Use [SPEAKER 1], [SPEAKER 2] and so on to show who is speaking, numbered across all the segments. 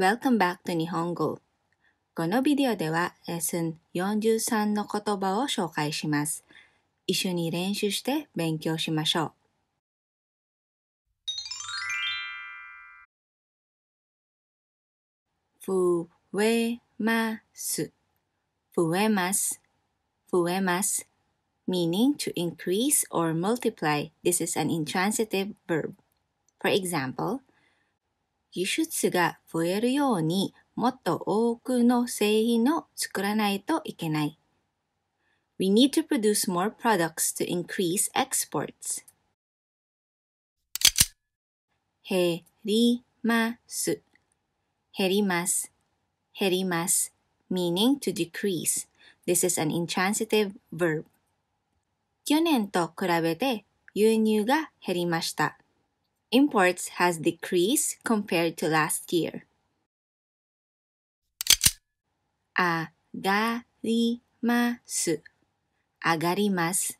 [SPEAKER 1] Welcome back to 日本語。このビデオではレッスン43の言葉を紹介します。一緒に練習して勉強しましょう。ふえます。ふえます。ふえます。meaning to increase or multiply. This is an intransitive verb. For example, 輸出が増えるようにもっと多くの製品を作らないといけない。We need to produce more products to increase exports. 減ります。減ります。減ります。meaning to decrease. This is an intransitive verb. 去年と比べて輸入が減りました。imports has decreased compared to last year. Agarimasu. Agarimas.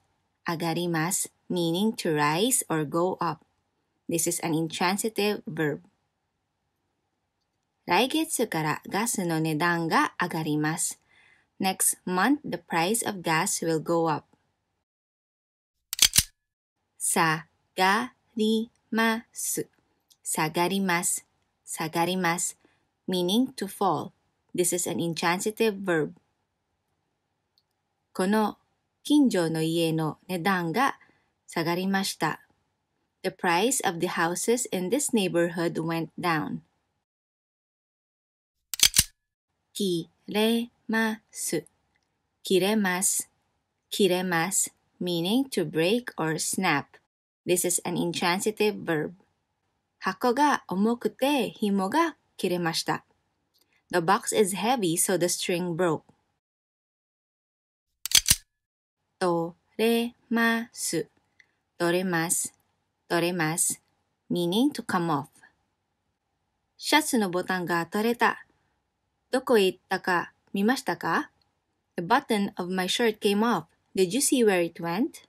[SPEAKER 1] Agarimas meaning to rise or go up. This is an intransitive verb. 来月からガスの値段が上がります。Next month, the price of gas will go up. 下がります下がります下がります meaning to fall. This is an intransitive verb. この近所の家の値段が下がりました。The price of the houses in this neighborhood went down. 切れます。切れます。切れます。meaning to break or snap. This is an intransitive verb. 箱が重くて紐が切れました。The box is heavy so the string broke. 取れます。取れます。取れます。meaning to come off. シャツのボタンが取れた。どこへ行ったか見ましたか ?The button of my shirt came off. Did you see where it went?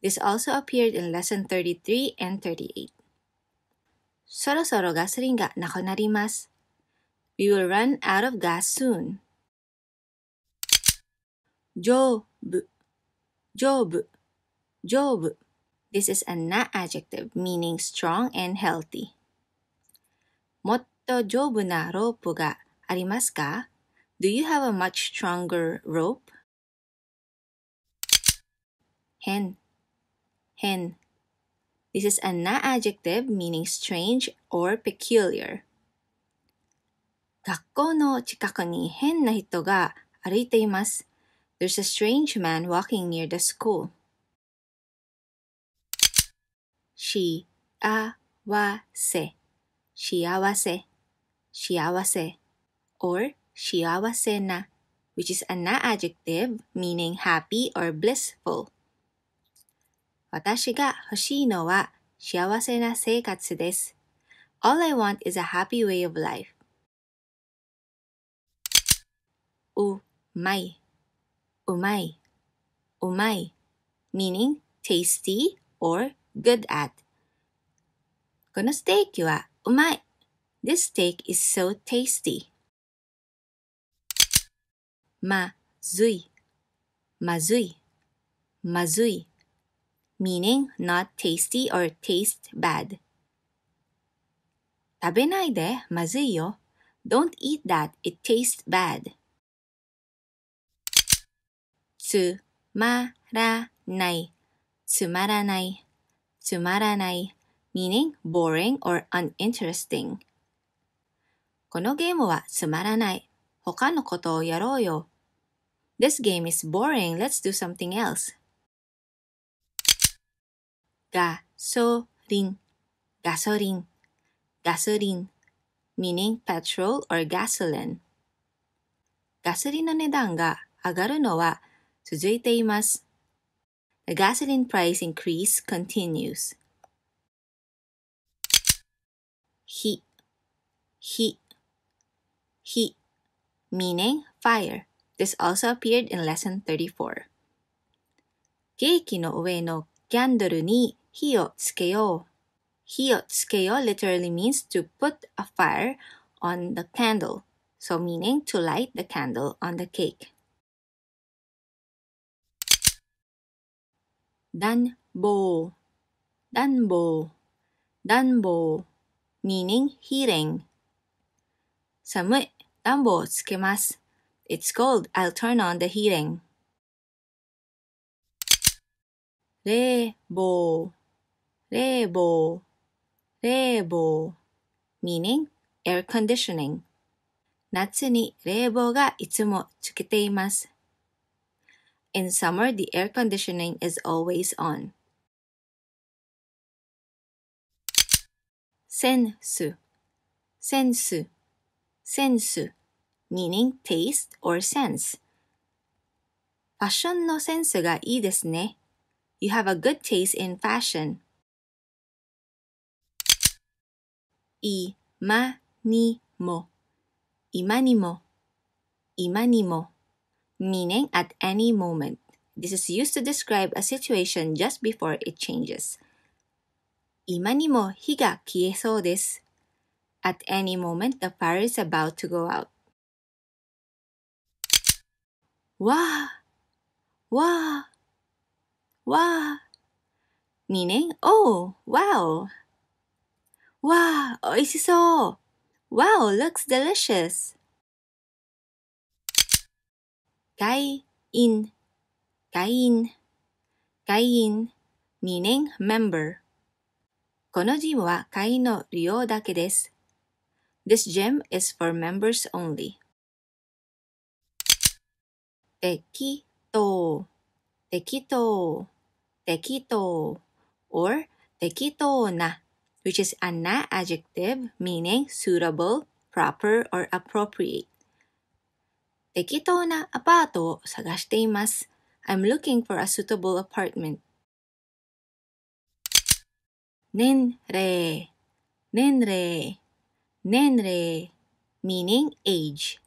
[SPEAKER 1] This also appeared in Lesson 33 and 38. そろそろガソリンがなくなります。We will run out of gas soon. 上部上部上部 This is a na adjective meaning strong and healthy. もっと丈夫なロープがありますか Do you have a much stronger rope? 変 hen. This is a na adjective meaning strange or peculiar. 学校の近くに変な人が歩いています。There's a strange man walking near the school. しあわせ幸せ幸せ or 幸せな which is a na adjective meaning happy or blissful. 私が欲しいのは幸せな生活です。All I want is a happy way of life. うまい、うまい、うまい。meaning tasty or good at. このステーキはうまい。This steak is so tasty. まずい、まずい、まずい。meaning not tasty or taste bad. 食べないで、まずいよ。Don't eat that, it tastes bad. つまらない、つまらない、つまらない、meaning boring or uninteresting. このゲームはつまらない。他のことをやろうよ。This game is boring, let's do something else. gasoline, gasoline, gasoline, meaning petrol or gasoline. ガソリンの値段が上がるのは続いています。The gasoline price increase continues. 火、火、火 meaning fire. This also appeared in lesson 34. Hio tsukeo. Hio literally means to put a fire on the candle, so meaning to light the candle on the cake. Danbo. Danbo. Danbo. Meaning heating. Samui. Danbo tsukemasu. It's cold. I'll turn on the heating. Rebo. 레보, 레보, meaning air conditioning. 夏に冷房がいつもつけています。In summer, the air conditioning is always on. meaning taste or sense. ファッションのセンスがいいですね。You have a good taste in fashion. imanimo, imanimo, imanimo, meaning at any moment. This is used to describe a situation just before it changes. Imanimo higa kieso At any moment, the fire is about to go out. Wa, wa, wa, meaning oh, wow. わあ、美味しそう !Wow, looks delicious! 外因外因外因 meaning member このジムは会員の利用だけです。This gym is for members only. 適当適当適当 or 適当な which is a na adjective meaning suitable, proper, or appropriate. na apato i am looking for a suitable apartment. Nenre, nenre, nenre, meaning age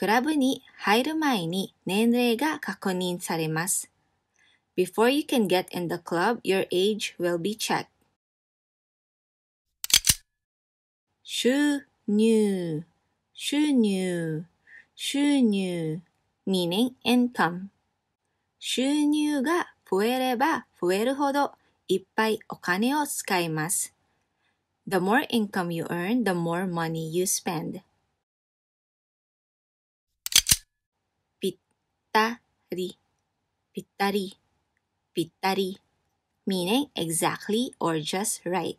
[SPEAKER 1] ni ni nenre kakonin Before you can get in the club, your age will be checked. 収入、収入、収入 meaning income 収入が増えれば増えるほどいっぱいお金を使います。The more income you earn, the more money you spend. ぴったり、ぴったり、ぴったり meaning exactly or just right.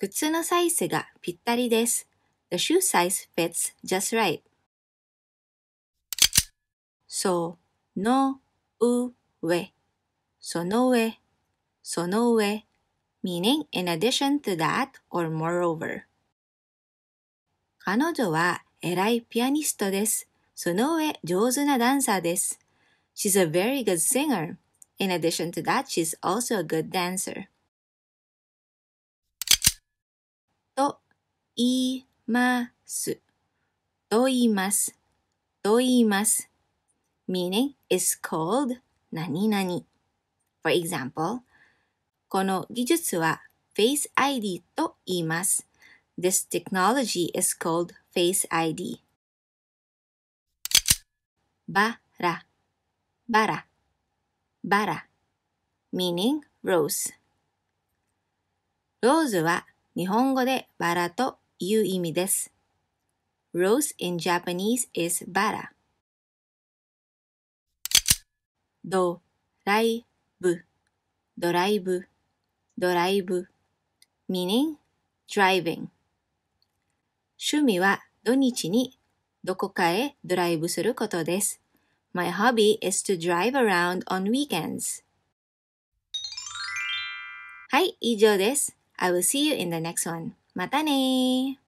[SPEAKER 1] 靴のサイズがぴったりです。The shoe size fits just right. その上、その上、その上。meaning in addition to that or moreover. 彼女は偉いピアニストです。その上、上手なダンサーです。She's a very good singer. In addition to that, she's also a good dancer. います、と言います、と言います。meaning is called 何々。For example, この技術は Face ID と言います。This technology is called Face ID. バラ、バラ、バラ。meaning rose. ローズは日本語でバラという意味です。Rose in Japanese is バラ。ドライブ、ドライブ、ドライブ。meaning driving。趣味は土日にどこかへドライブすることです。My hobby is to drive around on weekends. はい、以上です。I will see you in the next one. またね